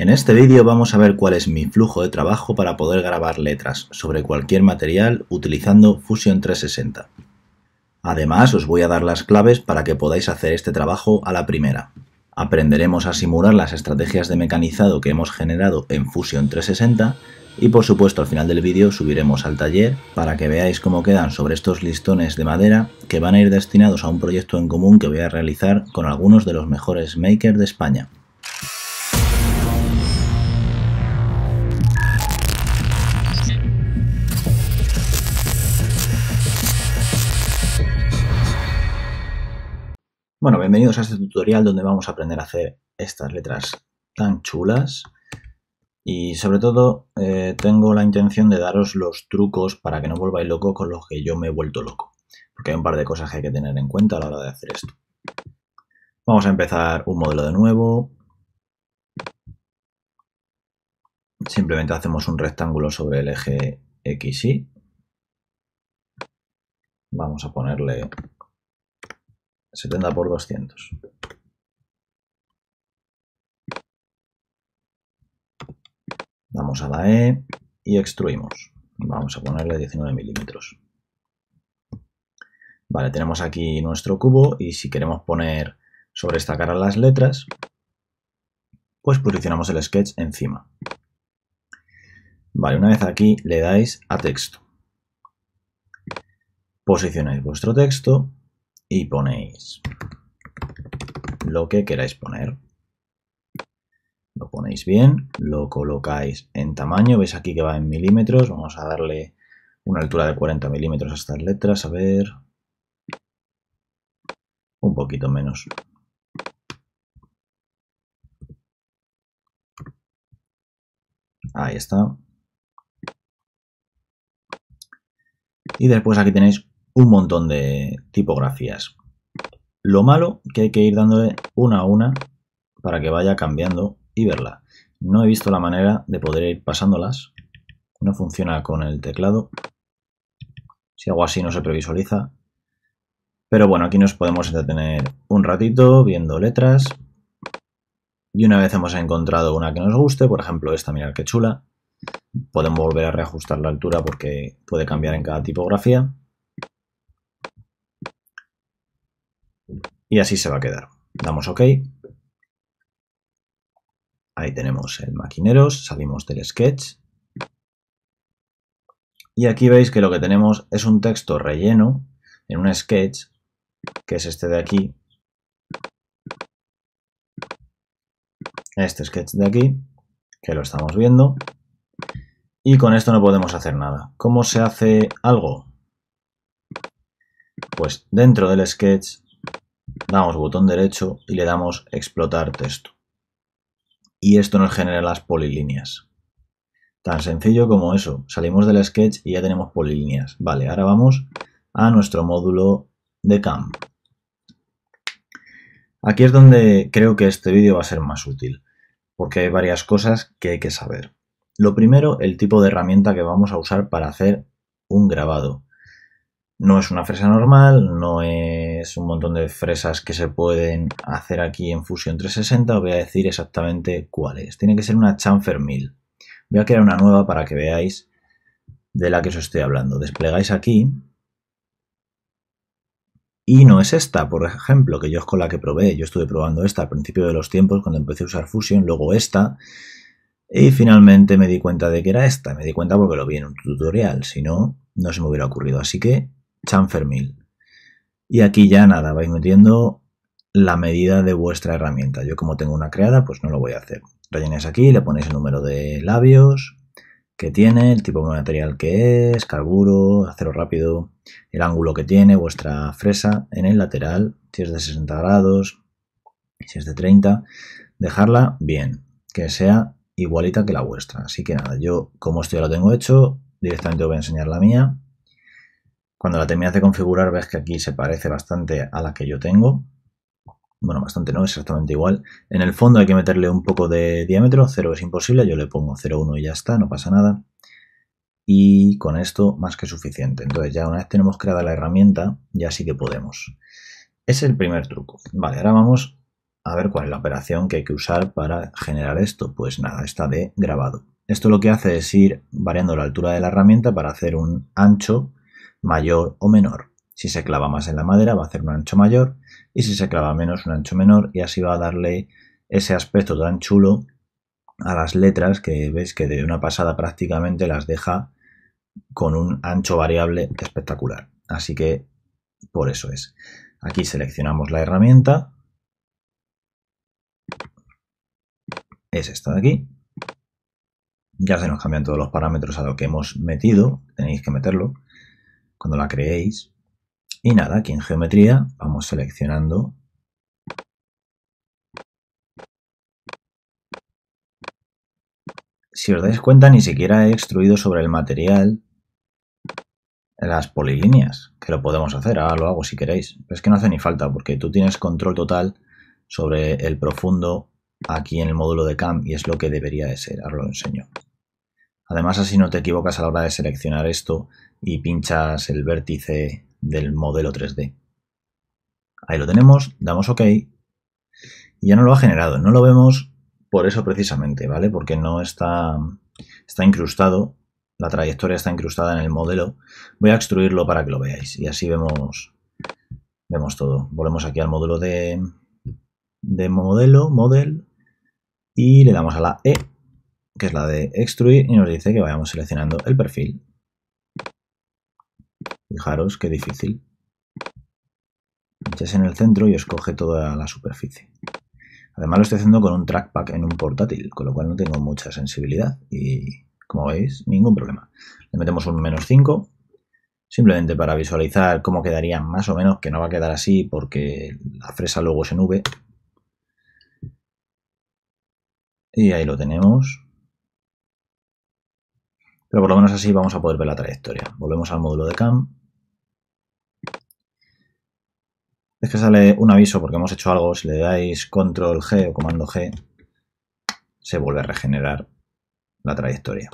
En este vídeo vamos a ver cuál es mi flujo de trabajo para poder grabar letras sobre cualquier material utilizando Fusion 360. Además os voy a dar las claves para que podáis hacer este trabajo a la primera. Aprenderemos a simular las estrategias de mecanizado que hemos generado en Fusion 360 y por supuesto al final del vídeo subiremos al taller para que veáis cómo quedan sobre estos listones de madera que van a ir destinados a un proyecto en común que voy a realizar con algunos de los mejores makers de España. Bueno, bienvenidos a este tutorial donde vamos a aprender a hacer estas letras tan chulas. Y sobre todo eh, tengo la intención de daros los trucos para que no volváis loco con los que yo me he vuelto loco. Porque hay un par de cosas que hay que tener en cuenta a la hora de hacer esto. Vamos a empezar un modelo de nuevo. Simplemente hacemos un rectángulo sobre el eje XY. Vamos a ponerle 70 por 200. Vamos a la E y extruimos. Vamos a ponerle 19 milímetros. Vale, tenemos aquí nuestro cubo y si queremos poner sobre esta cara las letras, pues posicionamos el sketch encima. Vale, una vez aquí le dais a texto. Posicionáis vuestro texto y ponéis lo que queráis poner. Lo ponéis bien, lo colocáis en tamaño, veis aquí que va en milímetros, vamos a darle una altura de 40 milímetros a estas letras, a ver, un poquito menos. Ahí está. Y después aquí tenéis un montón de tipografías. Lo malo que hay que ir dándole una a una para que vaya cambiando y verla. No he visto la manera de poder ir pasándolas. No funciona con el teclado. Si hago así no se previsualiza. Pero bueno, aquí nos podemos entretener un ratito viendo letras. Y una vez hemos encontrado una que nos guste, por ejemplo esta, mirad qué chula. Podemos volver a reajustar la altura porque puede cambiar en cada tipografía. Y así se va a quedar. Damos OK. Ahí tenemos el maquineros, salimos del sketch. Y aquí veis que lo que tenemos es un texto relleno en un sketch, que es este de aquí. Este sketch de aquí, que lo estamos viendo. Y con esto no podemos hacer nada. ¿Cómo se hace algo? Pues dentro del sketch damos botón derecho y le damos explotar texto. Y esto nos genera las polilíneas. Tan sencillo como eso. Salimos del sketch y ya tenemos polilíneas. Vale, ahora vamos a nuestro módulo de CAM. Aquí es donde creo que este vídeo va a ser más útil, porque hay varias cosas que hay que saber. Lo primero, el tipo de herramienta que vamos a usar para hacer un grabado. No es una fresa normal, no es es un montón de fresas que se pueden hacer aquí en Fusion 360, Os voy a decir exactamente cuáles. Tiene que ser una chamfer 1000. Voy a crear una nueva para que veáis de la que os estoy hablando. Desplegáis aquí. Y no es esta, por ejemplo, que yo es con la que probé. Yo estuve probando esta al principio de los tiempos cuando empecé a usar Fusion, luego esta. Y finalmente me di cuenta de que era esta. Me di cuenta porque lo vi en un tutorial. Si no, no se me hubiera ocurrido. Así que, chamfer 1000. Y aquí ya nada, vais metiendo la medida de vuestra herramienta. Yo como tengo una creada, pues no lo voy a hacer. Rellenáis aquí, le ponéis el número de labios que tiene, el tipo de material que es, carburo, acero rápido, el ángulo que tiene, vuestra fresa en el lateral, si es de 60 grados, si es de 30, dejarla bien, que sea igualita que la vuestra. Así que nada, yo como esto ya lo tengo hecho, directamente os voy a enseñar la mía. Cuando la terminas de configurar ves que aquí se parece bastante a la que yo tengo. Bueno, bastante no, es exactamente igual. En el fondo hay que meterle un poco de diámetro, 0 es imposible, yo le pongo 0,1 y ya está, no pasa nada. Y con esto más que suficiente. Entonces ya una vez tenemos creada la herramienta, ya sí que podemos. es el primer truco. Vale, ahora vamos a ver cuál es la operación que hay que usar para generar esto. Pues nada, está de grabado. Esto lo que hace es ir variando la altura de la herramienta para hacer un ancho mayor o menor. Si se clava más en la madera va a hacer un ancho mayor y si se clava menos un ancho menor y así va a darle ese aspecto tan chulo a las letras que veis que de una pasada prácticamente las deja con un ancho variable espectacular. Así que por eso es. Aquí seleccionamos la herramienta. Es esta de aquí. Ya se nos cambian todos los parámetros a lo que hemos metido. Tenéis que meterlo cuando la creéis. Y nada, aquí en geometría vamos seleccionando si os dais cuenta, ni siquiera he extruido sobre el material las polilíneas, que lo podemos hacer, ahora lo hago si queréis. es que no hace ni falta, porque tú tienes control total sobre el profundo aquí en el módulo de CAM y es lo que debería de ser, ahora lo enseño. Además, así no te equivocas a la hora de seleccionar esto y pinchas el vértice del modelo 3D. Ahí lo tenemos, damos OK y ya no lo ha generado. No lo vemos por eso precisamente, ¿vale? Porque no está, está incrustado, la trayectoria está incrustada en el modelo. Voy a extruirlo para que lo veáis y así vemos, vemos todo. Volvemos aquí al módulo de, de modelo, model, y le damos a la E que es la de extruir, y nos dice que vayamos seleccionando el perfil. Fijaros qué difícil. Echas en el centro y escoge toda la superficie. Además lo estoy haciendo con un trackpad en un portátil, con lo cual no tengo mucha sensibilidad y, como veis, ningún problema. Le metemos un menos 5, simplemente para visualizar cómo quedaría más o menos, que no va a quedar así porque la fresa luego se nube. Y ahí lo tenemos. Pero por lo menos así vamos a poder ver la trayectoria. Volvemos al módulo de CAM. Es que sale un aviso porque hemos hecho algo. Si le dais control G o comando G, se vuelve a regenerar la trayectoria.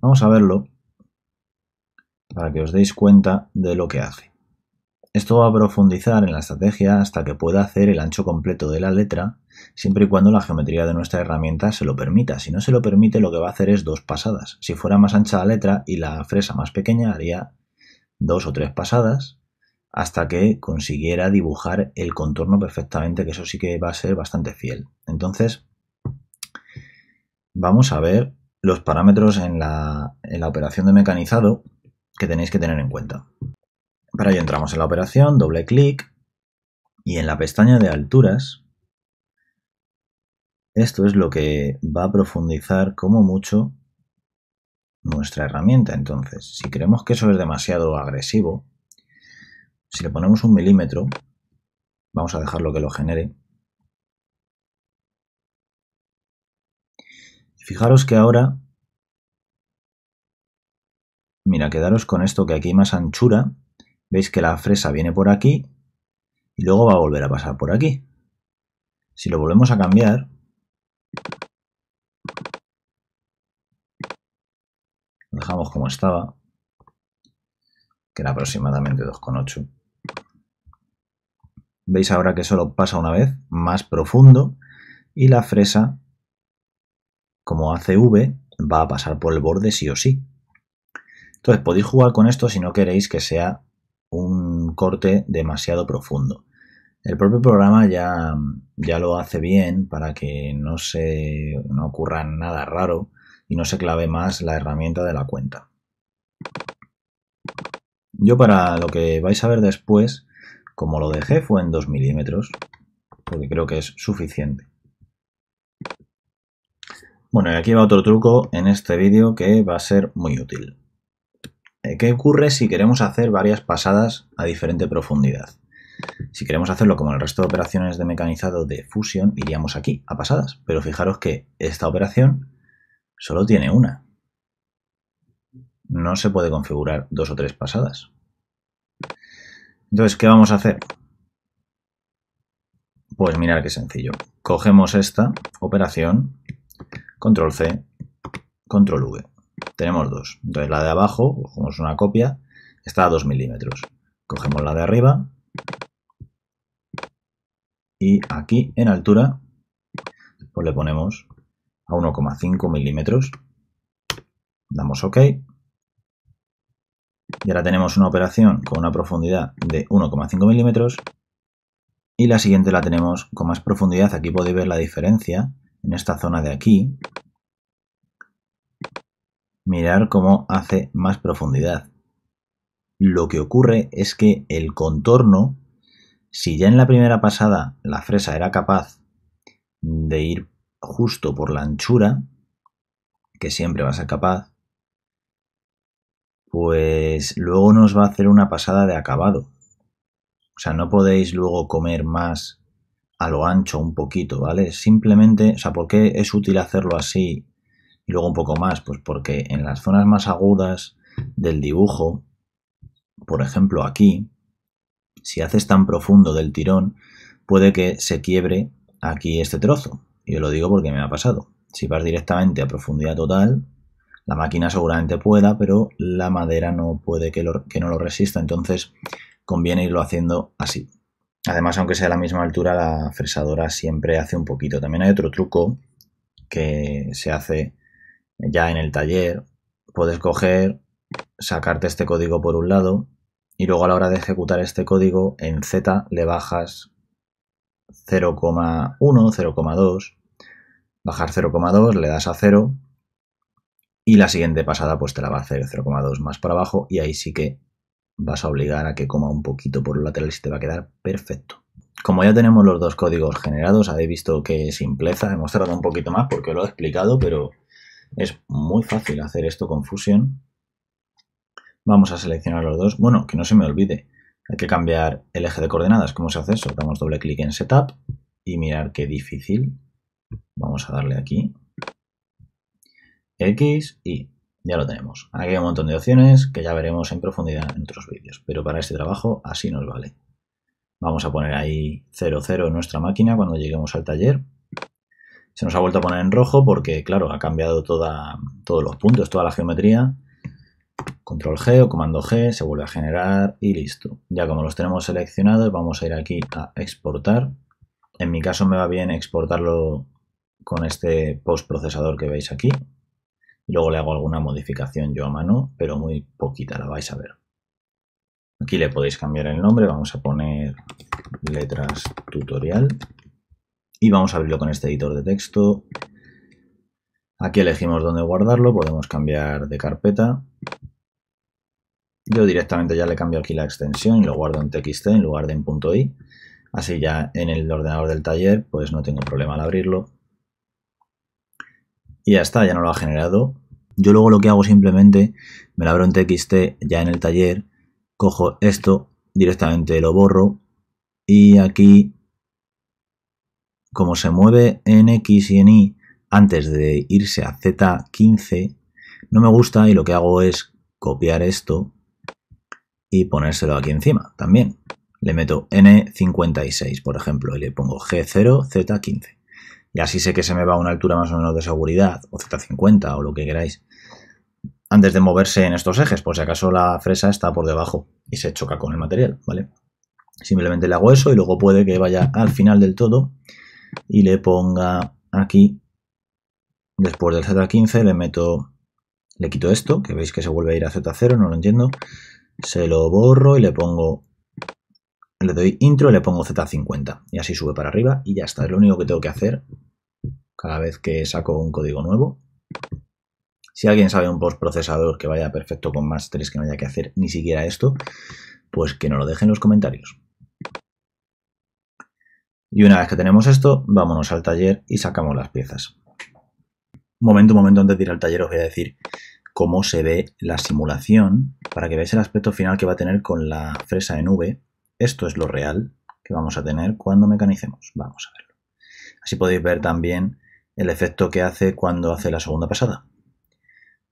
Vamos a verlo para que os deis cuenta de lo que hace. Esto va a profundizar en la estrategia hasta que pueda hacer el ancho completo de la letra siempre y cuando la geometría de nuestra herramienta se lo permita. Si no se lo permite, lo que va a hacer es dos pasadas. Si fuera más ancha la letra y la fresa más pequeña, haría dos o tres pasadas hasta que consiguiera dibujar el contorno perfectamente, que eso sí que va a ser bastante fiel. Entonces, vamos a ver los parámetros en la, operación de mecanizado que tenéis que tener en cuenta. Para ello entramos en la operación, doble clic, y en la pestaña de alturas esto es lo que va a profundizar como mucho nuestra herramienta. Entonces, si creemos que eso es demasiado agresivo, si le ponemos un milímetro, vamos a dejarlo que lo genere. Fijaros que ahora, mira, quedaros con esto que aquí hay más anchura, veis que la fresa viene por aquí y luego va a volver a pasar por aquí. Si lo volvemos a cambiar, lo dejamos como estaba, que era aproximadamente 2,8. Veis ahora que solo pasa una vez, más profundo, y la fresa, como hace V, va a pasar por el borde sí o sí. Entonces podéis jugar con esto si no queréis que sea un corte demasiado profundo. El propio programa ya, ya lo hace bien para que no se no ocurra nada raro y no se clave más la herramienta de la cuenta. Yo para lo que vais a ver después, como lo dejé fue en 2 milímetros, porque creo que es suficiente. Bueno, y aquí va otro truco en este vídeo que va a ser muy útil. Eh, ¿Qué ocurre si queremos hacer varias pasadas a diferente profundidad? Si queremos hacerlo como el resto de operaciones de mecanizado de fusión iríamos aquí, a pasadas. Pero fijaros que esta operación solo tiene una. No se puede configurar dos o tres pasadas. Entonces, ¿qué vamos a hacer? Pues mirar qué sencillo. Cogemos esta operación, control C, control V. Tenemos dos. Entonces la de abajo, cogemos una copia, está a 2 milímetros. Cogemos la de arriba, y aquí en altura pues le ponemos a 1,5 milímetros. Damos OK. Y ahora tenemos una operación con una profundidad de 1,5 milímetros. Y la siguiente la tenemos con más profundidad. Aquí podéis ver la diferencia en esta zona de aquí. Mirar cómo hace más profundidad. Lo que ocurre es que el contorno si ya en la primera pasada la fresa era capaz de ir justo por la anchura, que siempre va a ser capaz, pues luego nos va a hacer una pasada de acabado. O sea, no podéis luego comer más a lo ancho un poquito, ¿vale? Simplemente, o sea, ¿por qué es útil hacerlo así y luego un poco más? Pues porque en las zonas más agudas del dibujo, por ejemplo aquí, si haces tan profundo del tirón, puede que se quiebre aquí este trozo. Yo lo digo porque me ha pasado. Si vas directamente a profundidad total, la máquina seguramente pueda, pero la madera no puede que, no lo resista, entonces conviene irlo haciendo así. Además, aunque sea la misma altura, la fresadora siempre hace un poquito. También hay otro truco que se hace ya en el taller. Puedes coger, sacarte este código por un lado, y luego a la hora de ejecutar este código en Z le bajas 0,1, 0,2, bajar 0,2, le das a 0 y la siguiente pasada pues te la va a hacer 0,2 más para abajo y ahí sí que vas a obligar a que coma un poquito por el lateral y te va a quedar perfecto. Como ya tenemos los dos códigos generados, habéis visto que simpleza, he mostrado un poquito más porque lo he explicado, pero es muy fácil hacer esto con Fusion. Vamos a seleccionar los dos. Bueno, que no se me olvide. Hay que cambiar el eje de coordenadas. ¿Cómo se hace eso? Damos doble clic en Setup y mirar qué difícil. Vamos a darle aquí. X, Y. Ya lo tenemos. Aquí hay un montón de opciones que ya veremos en profundidad en otros vídeos, pero para este trabajo así nos vale. Vamos a poner ahí 00 en nuestra máquina cuando lleguemos al taller. Se nos ha vuelto a poner en rojo porque, claro, ha cambiado todos los puntos, toda la geometría control G o comando G, se vuelve a generar y listo. Ya como los tenemos seleccionados, vamos a ir aquí a exportar. En mi caso me va bien exportarlo con este post procesador que veis aquí. Luego le hago alguna modificación yo a mano, pero muy poquita, la vais a ver. Aquí le podéis cambiar el nombre, vamos a poner letras tutorial y vamos a abrirlo con este editor de texto. Aquí elegimos dónde guardarlo, podemos cambiar de carpeta yo directamente ya le cambio aquí la extensión y lo guardo en txt en lugar de en .i. Así ya en el ordenador del taller pues no tengo problema al abrirlo. Y ya está, ya no lo ha generado. Yo luego lo que hago simplemente, me lo abro en txt ya en el taller, cojo esto, directamente lo borro y aquí, como se mueve en X y en Y antes de irse a Z15, no me gusta y lo que hago es copiar esto y ponérselo aquí encima también. Le meto N56, por ejemplo, y le pongo G0, Z15. Y así sé que se me va a una altura más o menos de seguridad, o Z50, o lo que queráis. Antes de moverse en estos ejes, por si acaso la fresa está por debajo y se choca con el material, ¿vale? Simplemente le hago eso y luego puede que vaya al final del todo y le ponga aquí, después del Z15, le meto, le quito esto, que veis que se vuelve a ir a Z0, no lo entiendo, se lo borro y le pongo, le doy intro y le pongo Z50 y así sube para arriba y ya está, es lo único que tengo que hacer cada vez que saco un código nuevo. Si alguien sabe un postprocesador que vaya perfecto con más 3 que no haya que hacer ni siquiera esto, pues que nos lo dejen en los comentarios. Y una vez que tenemos esto, vámonos al taller y sacamos las piezas. Momento, un momento, antes de ir al taller os voy a decir cómo se ve la simulación, para que veáis el aspecto final que va a tener con la fresa en V. Esto es lo real que vamos a tener cuando mecanicemos. Vamos a verlo. Así podéis ver también el efecto que hace cuando hace la segunda pasada.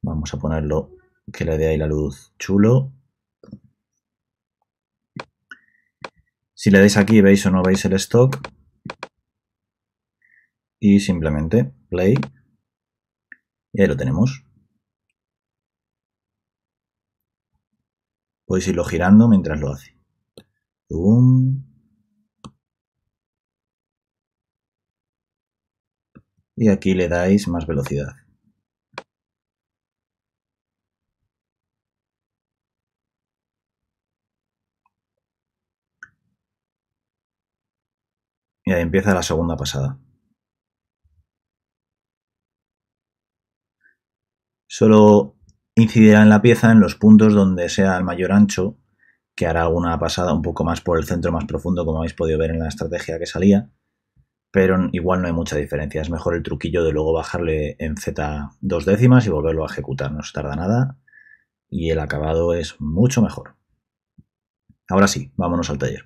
Vamos a ponerlo que le dé ahí la luz chulo. Si le dais aquí, veis o no veis el stock. Y simplemente play. Y ahí lo tenemos. Puedes irlo girando mientras lo hace. Y aquí le dais más velocidad. Y ahí empieza la segunda pasada. Solo incidirá en la pieza en los puntos donde sea el mayor ancho, que hará alguna pasada un poco más por el centro más profundo, como habéis podido ver en la estrategia que salía, pero igual no hay mucha diferencia. Es mejor el truquillo de luego bajarle en Z dos décimas y volverlo a ejecutar, no se tarda nada y el acabado es mucho mejor. Ahora sí, vámonos al taller.